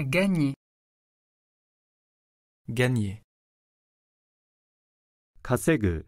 Gagner. Gagner. 稼ぐ